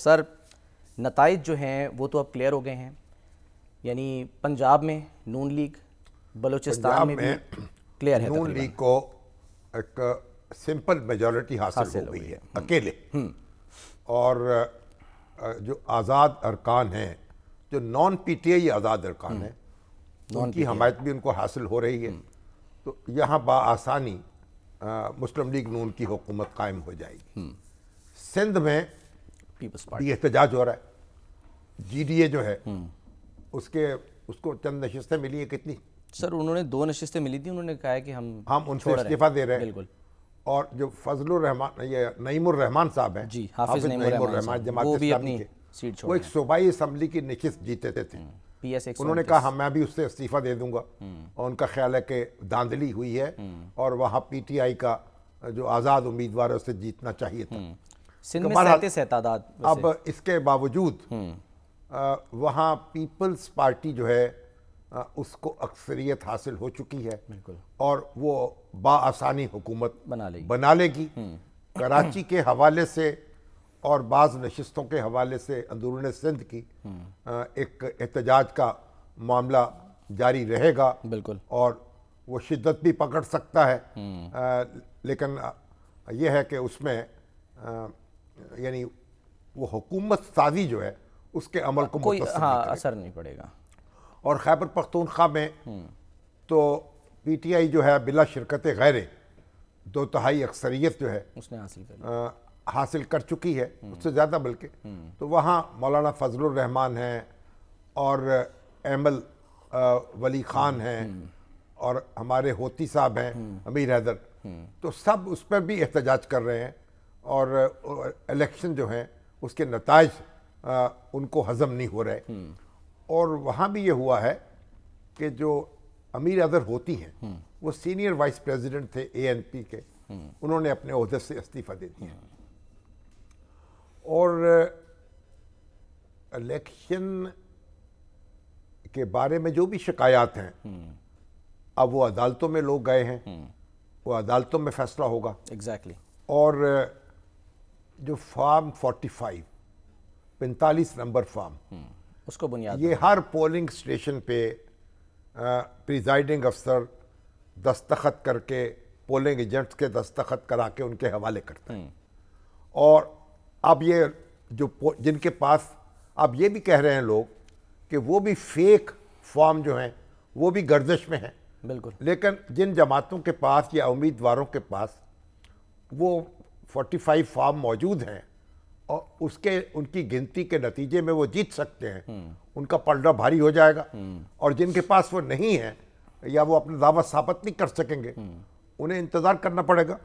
Sir नतज जो हैं वो तो अब क्लियर हो गए हैं यानी पंजाब में नून लीग बलूचिस्तान में, में क्लियर है नून लीग को एक सिंपल मेजोरिटी हासिल, हासिल हो गई है अकेले हम्म। हम्म। और जो आज़ाद अरकान हैं जो नॉन पी टी आई आज़ाद अरकान हैं हम्म। उनकी हमायत भी उनको हासिल हो रही है तो यहाँ बसानी मुस्लिम लीग नून की हुकूमत कायम हो जाएगी सिंध में पीपल्स पार्टी एहतजाज हो रहा है जीडीए जो है हम्म। उसके उसको चंद नशस्तें मिली है कितनी सर उन्होंने दो नशस्तें मिली थी उन्होंने कहा है कि हम हम उनसे इस्तीफा दे रहे हैं बिल्कुल और जो रहमान ये रहमान साहब हैं जी हाफिज रहमान जमात वो भी अपनी सीट छोड़ वो एक सूबाई असेंबली की नशस्त जीते थे थे हम्म, उन्होंने कहा हम हाँ, मैं भी उससे इस्तीफा दे दूंगा हम्म। और उनका ख्याल है कि धांधली हुई है और वहाँ पीटीआई का जो आज़ाद उम्मीदवार है उससे जीतना चाहिए था सिंध में सैंतीस है तादाद अब इसके बावजूद हम्म। वहाँ पीपल्स पार्टी जो है उसको अक्सरियत हासिल हो चुकी है और वो बासानी हुकूमत बना लेगी बना लेगी हम्म। कराची के हवाले से और बाज़ नशस्तों के हवाले से अंदरून सिंध की हम्म। एक एहतजाज का मामला जारी रहेगा बिल्कुल और वो शिद्दत भी पकड़ सकता है आ, लेकिन यह है कि उसमें आ, यानी वो हुकूमत साजी जो है उसके अमल को कोई हाँ असर नहीं पड़ेगा और खैबर पख्तूनख्वा में हम्म। तो पी टी आई जो है बिला शिरकत गैर दो तहाई अक्सरियत जो है उसने हासिल कर हासिल कर चुकी है हम्म। उससे ज़्यादा बल्कि हम्म। तो वहाँ मौलाना फजलुर रहमान हैं और एमल वली खान हैं और हमारे होती साहब हैं अमीर हैदर तो सब उस पर भी एहतजाज कर रहे हैं और इलेक्शन जो हैं उसके नतज उनको हजम नहीं हो रहे हम्म। और वहाँ भी ये हुआ है कि जो अमीर अदर होती हैं हम्म। वो सीनियर वाइस प्रेसिडेंट थे एएनपी के हम्म। उन्होंने अपने अहदे से इस्तीफ़ा दे दिया और इलेक्शन के बारे में जो भी शिकायत हैं अब वो अदालतों में लोग गए हैं वो अदालतों में फैसला होगा एग्जैक्टली exactly. और जो फार्म 45 45 नंबर फॉर्म उसको बुनियाद ये हर पोलिंग स्टेशन पे प्रिजाइडिंग अफसर दस्तखत करके पोलिंग एजेंट्स के दस्तखत करा के उनके हवाले करते हैं hmm. और अब ये जो जिनके पास अब ये भी कह रहे हैं लोग कि वो भी फेक फॉर्म जो हैं वो भी गर्दिश में हैं बिल्कुल लेकिन जिन जमातों के पास या उम्मीदवारों के पास वो 45 फार्म मौजूद हैं और उसके उनकी गिनती के नतीजे में वो जीत सकते हैं हम्म। उनका पलड़ा भारी हो जाएगा हम्म। और जिनके पास वो नहीं है या वो अपना दावा साबित नहीं कर सकेंगे हम्म। उन्हें इंतज़ार करना पड़ेगा